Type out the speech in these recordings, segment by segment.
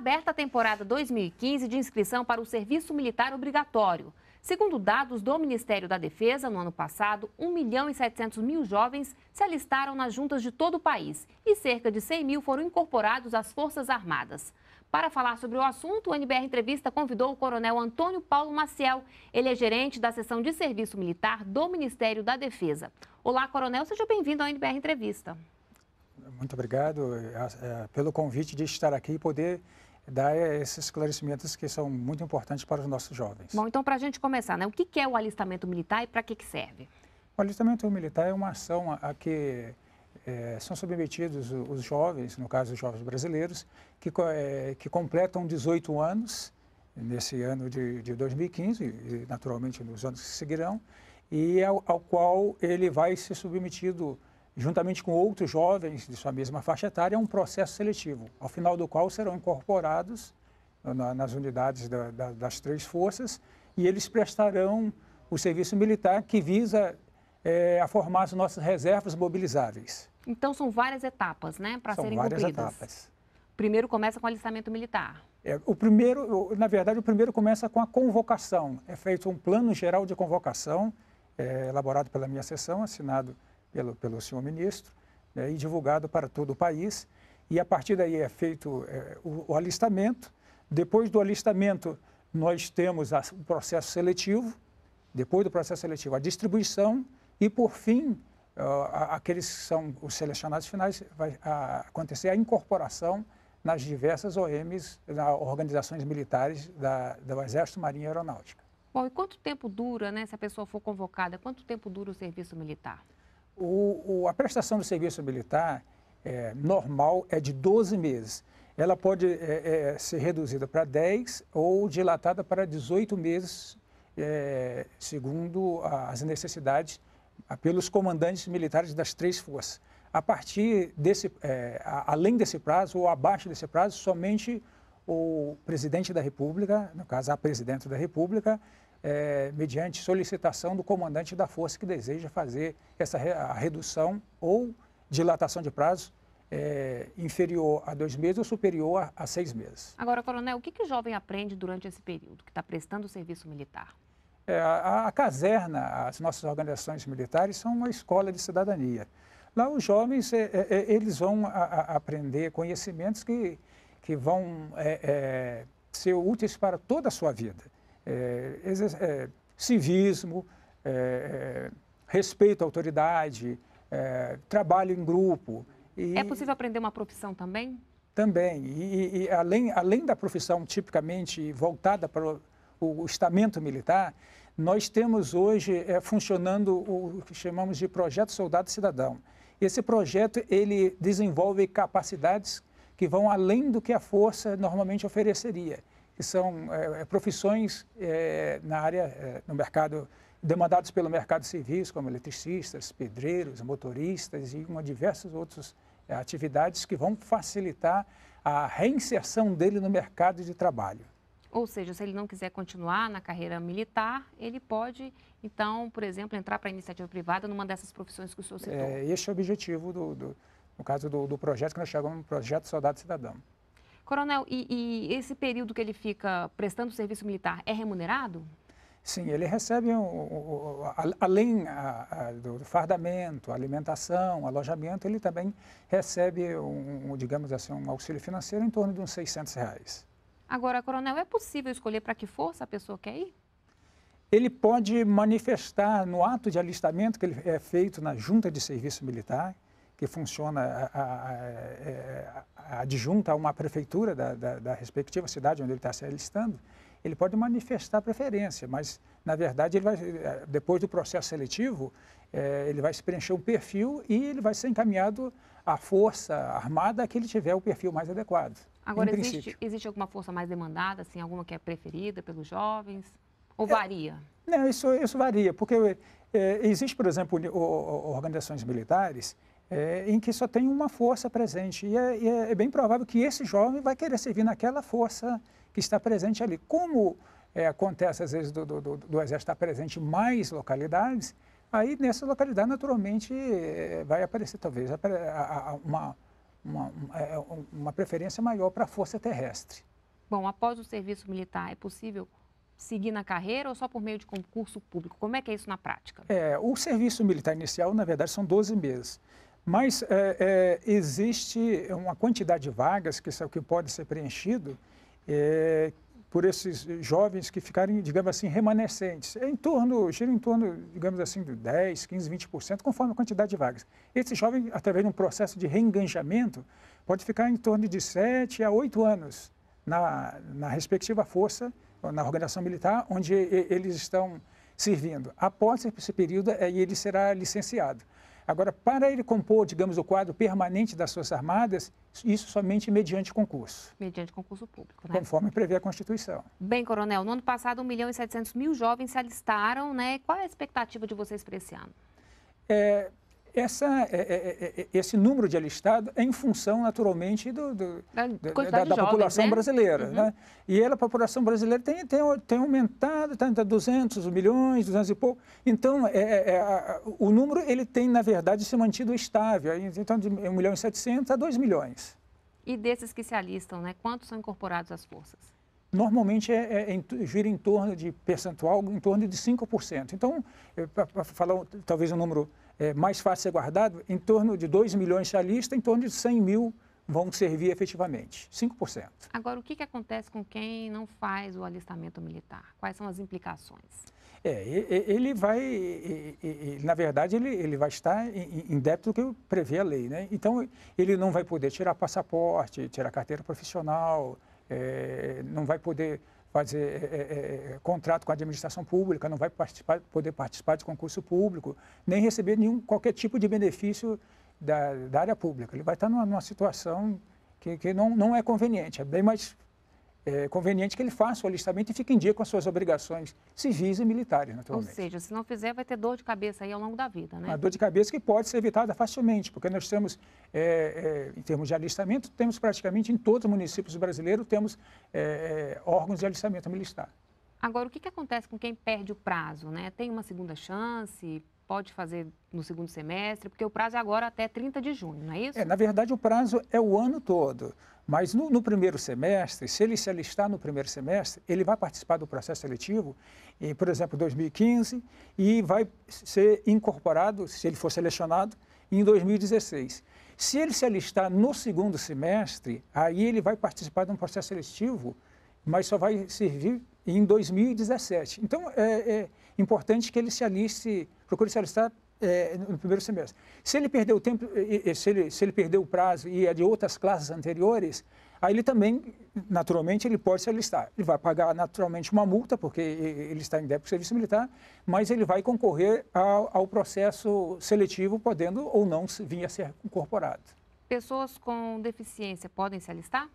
aberta a temporada 2015 de inscrição para o serviço militar obrigatório. Segundo dados do Ministério da Defesa, no ano passado, 1 milhão e 700 mil jovens se alistaram nas juntas de todo o país e cerca de 100 mil foram incorporados às Forças Armadas. Para falar sobre o assunto, o NBR Entrevista convidou o coronel Antônio Paulo Maciel. Ele é gerente da seção de serviço militar do Ministério da Defesa. Olá, coronel, seja bem-vindo ao NBR Entrevista. Muito obrigado é, é, pelo convite de estar aqui e poder dar esses esclarecimentos que são muito importantes para os nossos jovens. Bom, então para a gente começar, né, o que é o alistamento militar e para que, que serve? O alistamento militar é uma ação a, a que é, são submetidos os jovens, no caso os jovens brasileiros, que, é, que completam 18 anos nesse ano de, de 2015 e naturalmente nos anos que seguirão, e ao, ao qual ele vai ser submetido juntamente com outros jovens de sua mesma faixa etária, é um processo seletivo, ao final do qual serão incorporados na, nas unidades da, da, das três forças e eles prestarão o serviço militar que visa é, a formar as nossas reservas mobilizáveis. Então são várias etapas, né, para serem são várias etapas. Primeiro começa com o alistamento militar. É, o primeiro, na verdade, o primeiro começa com a convocação. É feito um plano geral de convocação é, elaborado pela minha sessão, assinado pelo, pelo senhor ministro né, e divulgado para todo o país. E a partir daí é feito é, o, o, alistamento. Depois do alistamento, nós temos a, o processo seletivo. Depois do processo seletivo, a distribuição. E, por fim, aqueles que são os selecionados finais, vai a, acontecer a incorporação nas diversas OMs, nas organizações militares da, do Exército, Marinha e Aeronáutica. Bom, e quanto tempo dura, né, se a pessoa for convocada, quanto tempo dura o serviço militar? O, o, a prestação do serviço militar é, normal é de 12 meses. Ela pode é, é, ser reduzida para 10 ou dilatada para 18 meses, é, segundo as necessidades pelos comandantes militares das três forças. A partir desse, é, além desse prazo ou abaixo desse prazo, somente o presidente da República, no caso a presidente da República, é, mediante solicitação do comandante da força que deseja fazer essa a redução ou dilatação de prazo é, inferior a dois meses ou superior a, a seis meses. Agora, coronel, o que, que, o jovem aprende durante esse período que está prestando o serviço militar? É, a, a caserna, as nossas organizações militares são uma escola de cidadania. Lá os jovens, é, é, é eles vão a, a aprender conhecimentos que, que vão é, é ser úteis para toda a sua vida. É, é, civismo, é, é, respeito à autoridade, trabalho em grupo. E... É possível aprender uma profissão também? Também. E, e, além, além da profissão tipicamente voltada para o, o estamento militar, nós temos hoje é, funcionando o que chamamos de Projeto Soldado Cidadão. Esse projeto, ele desenvolve capacidades que vão além do que a força normalmente ofereceria que são é, é, profissões é, na área, é, no mercado, demandados pelo mercado civil, como eletricistas, pedreiros, motoristas e uma diversas outras é, atividades que vão facilitar a reinserção dele no mercado de trabalho. Ou seja, se ele não quiser continuar na carreira militar, ele pode, então, por exemplo, entrar para a iniciativa privada numa dessas profissões que o senhor citou. É, este é o objetivo, do, do no caso do, do projeto que nós chamamos de Projeto Soldado Cidadão. Coronel, e, e esse período que ele fica prestando serviço militar é remunerado? Sim, ele recebe, um, um, um, além a, a, do fardamento, alimentação, alojamento, ele também recebe, um, digamos assim, um auxílio financeiro em torno de uns 600 reais. Agora, coronel, é possível escolher para que força a pessoa quer ir? Ele pode manifestar no ato de alistamento que ele é feito na junta de serviço militar, que funciona a, a, é, é, adjunta a uma prefeitura da, da, da respectiva cidade onde ele está se alistando, ele pode manifestar preferência, mas, na verdade, ele vai, é, depois do processo seletivo, ele vai se preencher o perfil e ele vai ser encaminhado à força armada que ele tiver o perfil mais adequado. Agora, existe, existe, alguma força mais demandada, assim, alguma que é preferida pelos jovens? Ou varia? É, né, não, isso, isso varia, porque eh, existe, por exemplo, organizações militares é, em que só tem uma força presente. É, e é, é, bem provável que esse jovem vai querer servir naquela força que está presente ali. Como é, acontece às vezes do, do, do, do exército estar presente em mais localidades, aí nessa localidade naturalmente é, vai aparecer talvez a, a, a, uma, uma, uma preferência maior para a força terrestre. Bom, após o serviço militar, é possível seguir na carreira ou só por meio de concurso público? Como é que é isso na prática? É, o serviço militar inicial, na verdade, são 12 meses. Mas é, é, existe uma quantidade de vagas que, que pode ser preenchido é, por esses jovens que ficarem, digamos assim, remanescentes. É em torno, gira em torno, digamos assim, de 10, 15, 20%, conforme a quantidade de vagas. Esse jovem, através de um processo de reenganjamento, pode ficar em torno de 7 a 8 anos na, na respectiva força, na organização militar, onde eles estão servindo. Após esse período, ele será licenciado. Agora, para ele compor, digamos, o quadro permanente das Forças Armadas, isso somente mediante concurso. Mediante concurso público, né? Conforme prevê a Constituição. Bem, Coronel, no ano passado 1 milhão e 700 mil jovens se alistaram, né? Qual é a expectativa de vocês para esse ano? É, essa, é é, é, é, é, esse número de alistados é em função, naturalmente, do, do, da, da, da jovens, população né? brasileira. Uhum. Né? E ela, a população brasileira tem, tem, tem aumentado, está a 200 milhões, 200 e pouco. Então, é, é, o número ele tem, na verdade, se mantido estável. Então, de 1 milhão e 700 a 2 milhões. E desses que se alistam, né, quantos são incorporados às forças? normalmente é, é, é, gira em torno de percentual, em torno de 5%. Então, para falar talvez um número é, mais fácil ser guardado, em torno de 2 milhões se alista, em torno de 100 mil vão servir efetivamente, 5%. Agora, o que, que acontece com quem não faz o alistamento militar? Quais são as implicações? É, ele vai, na verdade, ele, ele vai estar em débito do que prevê a lei, né? Então, ele não vai poder tirar passaporte, tirar carteira profissional, é, não vai poder fazer é é, é, é, contrato com a administração pública, não vai participar, poder participar de concurso público, nem receber nenhum, qualquer tipo de benefício da, da área pública. Ele vai estar numa, numa situação que, que não, não é conveniente. É bem mais é conveniente que ele faça o alistamento e fique em dia com as suas obrigações civis e militares, naturalmente. Ou seja, se não fizer, vai ter dor de cabeça aí ao longo da vida, né? Uma dor de cabeça que pode ser evitada facilmente, porque nós temos, é, é, em termos de alistamento, temos praticamente em todos os municípios brasileiros, temos é, é órgãos de alistamento militar. Agora, o que, que acontece com quem perde o prazo, né? Tem uma segunda chance? pode fazer no segundo semestre? Porque o prazo é agora até 30 de junho, não é isso? É, na verdade, o prazo é o ano todo. Mas no, no, primeiro semestre, se ele se alistar no primeiro semestre, ele vai participar do processo seletivo, em, por exemplo, 2015, e vai ser incorporado, se ele for selecionado, em 2016. Se ele se alistar no segundo semestre, aí ele vai participar de um processo seletivo, mas só vai servir em 2017. Então, é, é importante que ele se aliste, procure se alistar é, no primeiro semestre. Se ele perdeu o tempo, se ele, se ele perdeu o prazo e é de outras classes anteriores, aí ele também, naturalmente, ele pode se alistar. Ele vai pagar naturalmente uma multa, porque ele está em débito de serviço militar, mas ele vai concorrer ao, ao processo seletivo, podendo ou não vir a ser incorporado. Pessoas com deficiência podem se alistar?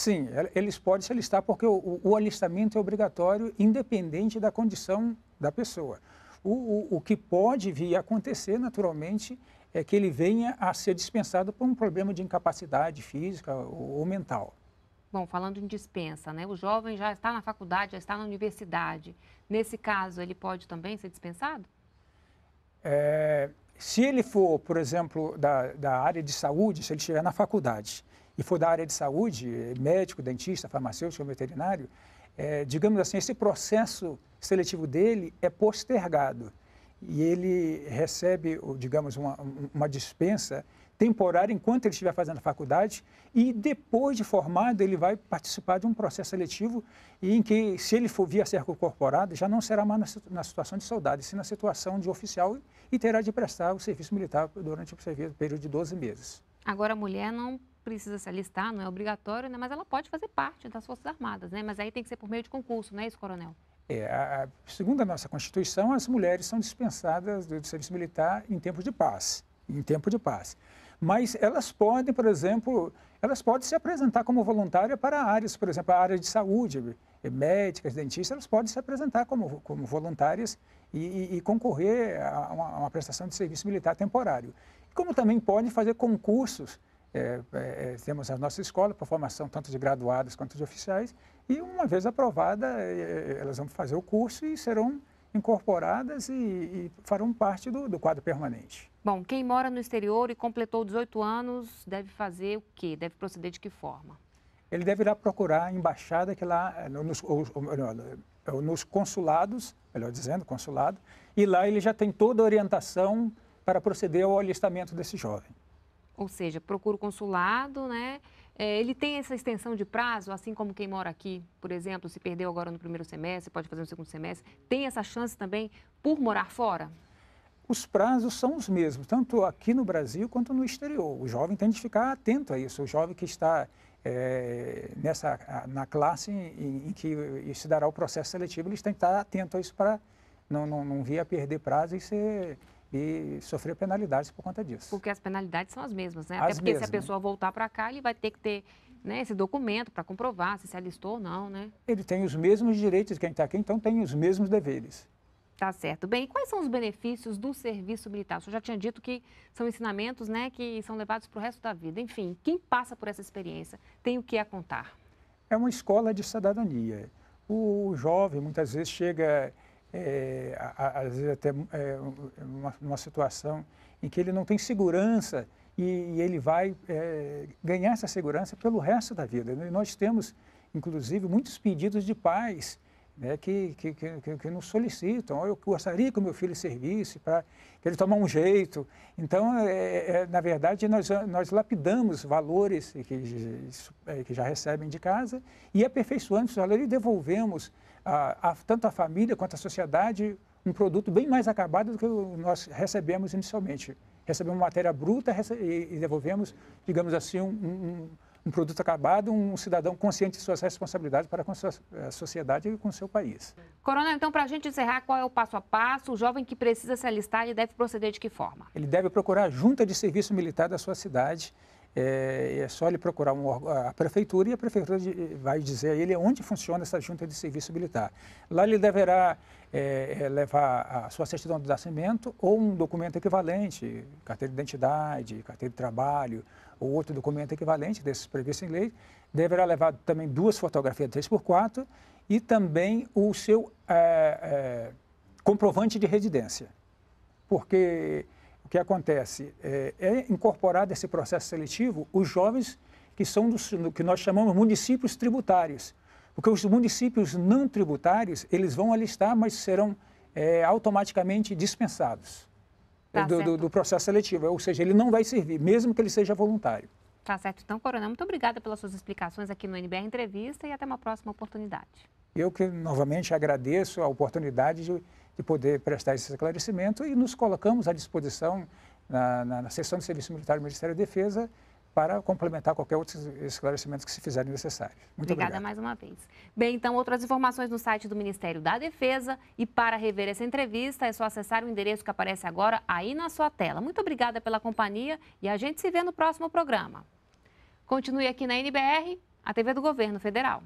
Sim, eles podem se alistar porque o, o alistamento é obrigatório, independente da condição da pessoa. O, o, o, que pode vir a acontecer, naturalmente, é que ele venha a ser dispensado por um problema de incapacidade física ou, ou mental. Bom, falando em dispensa, né? O jovem já está na faculdade, já está na universidade. Nesse caso, ele pode também ser dispensado? É, se ele for, por exemplo, da, da área de saúde, se ele estiver na faculdade e for da área de saúde, médico, dentista, farmacêutico, veterinário, é, digamos assim, esse processo seletivo dele é postergado e ele recebe, digamos, uma, uma dispensa temporária enquanto ele estiver fazendo a faculdade e depois de formado ele vai participar de um processo seletivo em que se ele for via ser corporado já não será mais na, situação de soldado, sim na situação de oficial e terá de prestar o serviço militar durante o, o período de 12 meses. Agora a mulher não precisa se alistar, não é obrigatório, né? mas ela pode fazer parte das Forças Armadas, né? mas aí tem que ser por meio de concurso, não é isso, coronel? É, a, a, segundo a nossa Constituição, as mulheres são dispensadas do, do serviço militar em tempo de paz, em tempo de paz. Mas elas podem, por exemplo, elas podem se apresentar como voluntária para áreas, por exemplo, a área de saúde, eh, médicas, dentistas, elas podem se apresentar como, como voluntárias e, e, e concorrer a uma, a uma prestação de serviço militar temporário. Como também podem fazer concursos é, é, é, temos a nossa escola para formação tanto de graduados quanto de oficiais, e uma vez aprovada, é, é, elas vão fazer o curso e serão incorporadas e, e farão parte do, do, quadro permanente. Bom, quem mora no exterior e completou 18 anos deve fazer o quê? Deve proceder de que forma? Ele deve ir lá procurar a embaixada que lá, é, nos, ou, nos consulados, melhor dizendo, consulado, e lá ele já tem toda a orientação para proceder ao alistamento desse jovem. Ou seja, procura o consulado, né? É, ele tem essa extensão de prazo, assim como quem mora aqui, por exemplo, se perdeu agora no primeiro semestre, pode fazer no segundo semestre, tem essa chance também por morar fora? Os prazos são os mesmos, tanto aqui no Brasil quanto no exterior. O jovem tem de ficar atento a isso. O jovem que está é, nessa, na classe em, em que se dará o processo seletivo, ele tem que estar atento a isso para não, não, não vir a perder prazo e ser e sofrer penalidades por conta disso. Porque as penalidades são as mesmas, né? As Até porque mesmas. se a né? pessoa voltar para cá, ele vai ter que ter né, esse documento para comprovar se se alistou ou não, né? Ele tem os mesmos direitos de quem está aqui, então tem os mesmos deveres. Tá certo. Bem, e quais são os benefícios do serviço militar? O senhor já tinha dito que são ensinamentos né, que são levados para o resto da vida. Enfim, quem passa por essa experiência tem o que a contar? É uma escola de cidadania. O jovem muitas vezes chega é, às vezes até é, uma, uma, situação em que ele não tem segurança e, e ele vai é, ganhar essa segurança pelo resto da vida. Né? nós temos, inclusive, muitos pedidos de pais né, que, que, que, que, nos solicitam. Eu gostaria que o meu filho servisse para que ele tomar um jeito. Então, é, é, é, na verdade, nós, nós lapidamos valores que, que já recebem de casa e aperfeiçoamos os valores e devolvemos a, a, tanto a família quanto a sociedade um produto bem mais acabado do que nós recebemos inicialmente. Recebemos matéria bruta rece e, devolvemos, digamos assim, um, um, um, produto acabado, um cidadão consciente de suas responsabilidades para com a sua a eh, sociedade e com o seu país. Coronel, então, para a gente encerrar, qual é o passo a passo? O jovem que precisa se alistar, ele deve proceder de que forma? Ele deve procurar a junta de serviço militar da sua cidade é, é, só ele procurar um, a prefeitura e a prefeitura de, vai dizer a ele onde funciona essa junta de serviço militar. Lá ele deverá é, é, levar a sua certidão de nascimento ou um documento equivalente, carteira de identidade, carteira de trabalho ou outro documento equivalente desses previstos em lei. Deverá levar também duas fotografias de 3x4 e também o seu é, é comprovante de residência. Porque o que acontece? É, é incorporado esse processo seletivo os jovens que são dos, que nós chamamos municípios tributários. Porque os municípios não tributários, eles vão alistar, mas serão é, automaticamente dispensados tá do, do, do processo seletivo. Ou seja, ele não vai servir, mesmo que ele seja voluntário. Tá certo. Então, Coronel, muito obrigada pelas suas explicações aqui no NBR Entrevista e até uma próxima oportunidade. Eu que novamente agradeço a oportunidade de de poder prestar esse esclarecimento e nos colocamos à disposição na, na, na sessão de serviço militar do Ministério da Defesa para complementar qualquer outro esclarecimento que se fizer necessário. Muito Obrigada obrigado. mais uma vez. Bem, então, outras informações no site do Ministério da Defesa. E para rever essa entrevista, é só acessar o endereço que aparece agora aí na sua tela. Muito obrigada pela companhia e a gente se vê no próximo programa. Continue aqui na NBR, a TV do Governo Federal.